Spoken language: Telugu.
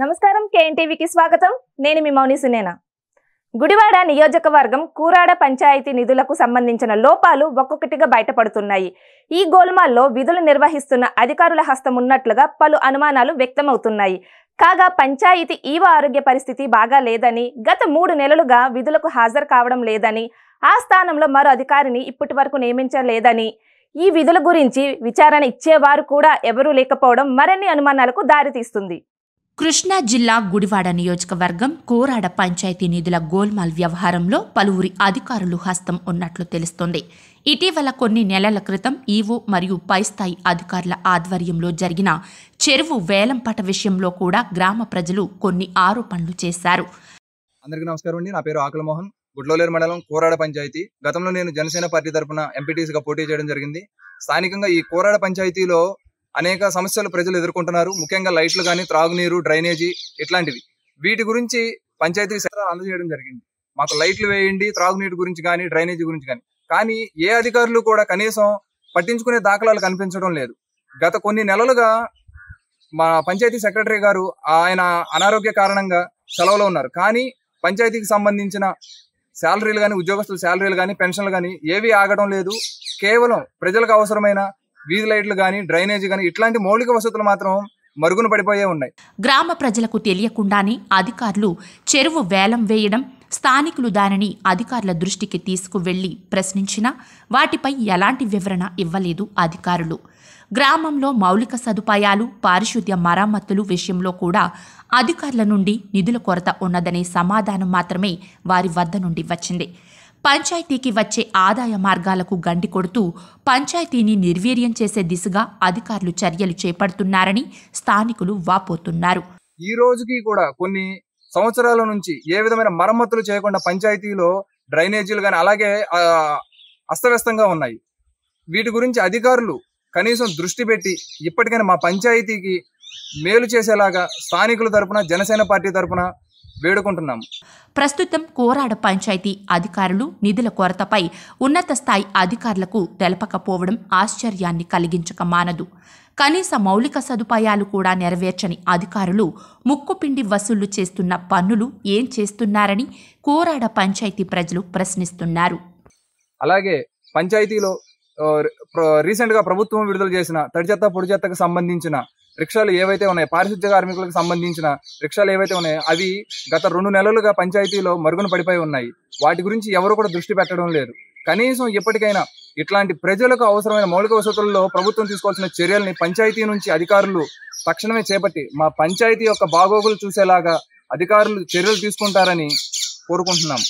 నమస్కారం కేఎన్టీవీకి స్వాగతం నేను మీ మౌని సునేనా గుడివాడ నియోజకవర్గం కూరాడ పంచాయతీ నిధులకు సంబంధించిన లోపాలు ఒక్కొక్కటిగా బయటపడుతున్నాయి ఈ గోల్మాల్లో విధులు నిర్వహిస్తున్న అధికారుల హస్తం ఉన్నట్లుగా పలు అనుమానాలు వ్యక్తమవుతున్నాయి కాగా పంచాయతీ ఈవ ఆరోగ్య పరిస్థితి బాగా లేదని గత మూడు నెలలుగా విధులకు హాజరు కావడం లేదని ఆ స్థానంలో మరో అధికారిని ఇప్పటి వరకు నియమించలేదని ఈ విధుల గురించి విచారణ ఇచ్చేవారు కూడా ఎవరూ లేకపోవడం మరిన్ని అనుమానాలకు దారితీస్తుంది కృష్ణా జిల్లా గుడివాడ నియోజకవర్గం కోరాడ పంచాయతీ నిధుల గోల్మాల్ వ్యవహారంలో పలువురి అధికారులు హస్తం ఉన్నట్లు తెలుస్తోంది ఇటీవల కొన్ని నెలల క్రితం ఈవో మరియు పైస్థాయి అధికారుల ఆధ్వర్యంలో జరిగిన చెరువు వేలంపట విషయంలో కూడా గ్రామ ప్రజలు కొన్ని ఆరోపణలు చేశారు అందరికీ నమస్కారం అండి నా పేరు ఆకుల గుడ్లోలేరు మండలం కోరాడ పంచాయతీ గతంలో నేను జనసేన పార్టీ తరఫున ఎంపీటీసీగా పోటీ చేయడం జరిగింది స్థానికంగా ఈ కోరాడ పంచాయతీలో అనేక సమస్యలు ప్రజలు ఎదుర్కొంటున్నారు ముఖ్యంగా లైట్లు కానీ త్రాగునీరు డ్రైనేజీ ఇట్లాంటివి వీటి గురించి పంచాయతీ శాఖ అందజేయడం జరిగింది మాకు లైట్లు వేయండి త్రాగునీటి గురించి కానీ డ్రైనేజీ గురించి కానీ కానీ ఏ అధికారులు కూడా కనీసం పట్టించుకునే దాఖలాలు కనిపించడం లేదు గత కొన్ని నెలలుగా మా పంచాయతీ సెక్రటరీ గారు ఆయన అనారోగ్య కారణంగా సెలవులో ఉన్నారు కానీ పంచాయతీకి సంబంధించిన శాలరీలు కానీ ఉద్యోగస్తుల శాలరీలు కానీ పెన్షన్లు కానీ ఏవి ఆగడం లేదు కేవలం ప్రజలకు అవసరమైన వీధి లైట్లు కానీ డ్రైనేజ్ కానీ ఇట్లాంటి మౌలిక వసతులు మాత్రం మరుగున పడిపోయే ఉన్నాయి గ్రామ ప్రజలకు తెలియకుండానే అధికారులు చెరువు వేలం వేయడం స్థానికులు దానిని అధికారుల దృష్టికి తీసుకువెళ్లి ప్రశ్నించినా వాటిపై ఎలాంటి వివరణ ఇవ్వలేదు అధికారులు గ్రామంలో మౌలిక సదుపాయాలు పారిశుద్ధ్య మరమ్మతులు విషయంలో కూడా అధికారుల నుండి నిధుల కొరత ఉన్నదనే సమాధానం మాత్రమే వారి వద్ద నుండి వచ్చింది పంచాయతీకి వచ్చే ఆదాయ మార్గాలకు గండి కొడుతూ పంచాయతీని నిర్వీర్యం చేసే దిశగా అధికారులు చర్యలు చేపడుతున్నారని స్థానికులు వాపోతున్నారు ఈ రోజుకి కూడా కొన్ని సంవత్సరాల నుంచి ఏ విధమైన మరమ్మతులు చేయకుండా పంచాయతీలో డ్రైనేజీలు కానీ అలాగే అస్తవ్యస్తంగా ఉన్నాయి వీటి గురించి అధికారులు కనీసం దృష్టి పెట్టి ఇప్పటికైనా మా పంచాయతీకి మేలు చేసేలాగా స్థానికుల తరపున జనసేన పార్టీ తరపున వేడుకుంటున్నాము ప్రస్తుతం కోరాడ పంచాయతీ అధికారులు నిధుల కొరతపై ఉన్నత స్థాయి అధికారులకు తెలపకపోవడం ఆశ్చర్యాన్ని కలిగించక మానదు కనీస మౌలిక సదుపాయాలు కూడా నెరవేర్చని అధికారులు ముక్కుపిండి వసూళ్లు చేస్తున్న పన్నులు ఏం చేస్తున్నారని కోరాడ పంచాయతీ ప్రజలు ప్రశ్నిస్తున్నారు అలాగే పంచాయతీలో రీసెంట్గా ప్రభుత్వం విడుదల చేసిన తడి చెత్త పొడి చెత్తకు సంబంధించిన రిక్షాలు ఏవైతే ఉన్నాయో పారిశుద్ధ్య కార్మికులకు సంబంధించిన రిక్షాలు ఏవైతే ఉన్నాయో అవి గత రెండు నెలలుగా పంచాయతీలో మరుగున పడిపోయి ఉన్నాయి వాటి గురించి ఎవరు కూడా దృష్టి పెట్టడం లేదు కనీసం ఇప్పటికైనా ఇట్లాంటి ప్రజలకు అవసరమైన మౌలిక వసతుల్లో ప్రభుత్వం తీసుకోవాల్సిన చర్యల్ని పంచాయతీ నుంచి అధికారులు తక్షణమే చేపట్టి మా పంచాయతీ యొక్క బాగోగులు చూసేలాగా అధికారులు చర్యలు తీసుకుంటారని కోరుకుంటున్నాం